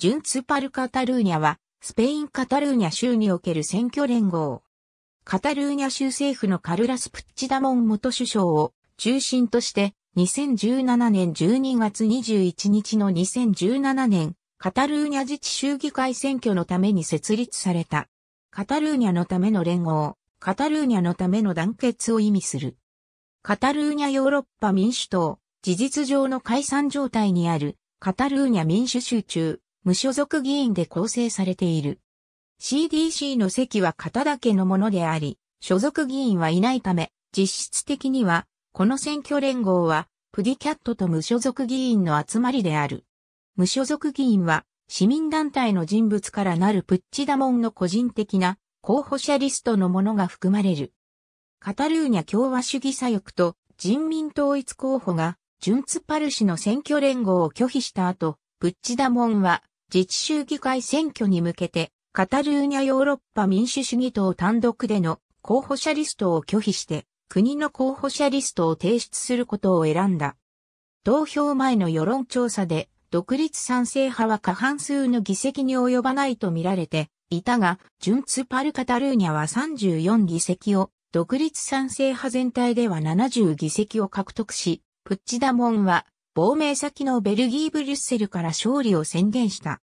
ジュンツパル・カタルーニャは、スペイン・カタルーニャ州における選挙連合。カタルーニャ州政府のカルラス・プッチダモン元首相を中心として、2017年12月21日の2017年、カタルーニャ自治州議会選挙のために設立された。カタルーニャのための連合、カタルーニャのための団結を意味する。カタルーニャヨーロッパ民主党、事実上の解散状態にある、カタルーニャ民主集中、無所属議員で構成されている。CDC の席は片だけのものであり、所属議員はいないため、実質的には、この選挙連合は、プディキャットと無所属議員の集まりである。無所属議員は、市民団体の人物からなるプッチダモンの個人的な候補者リストのものが含まれる。カタルーニャ共和主義左翼と人民統一候補がジュンツパル氏の選挙連合を拒否した後、プッチダモンは自治州議会選挙に向けて、カタルーニャヨーロッパ民主主義党単独での候補者リストを拒否して、国の候補者リストを提出することを選んだ。投票前の世論調査で、独立賛成派は過半数の議席に及ばないと見られていたが、ジュンツ・パル・カタルーニャは34議席を、独立賛成派全体では70議席を獲得し、プッチダモンは亡命先のベルギーブリュッセルから勝利を宣言した。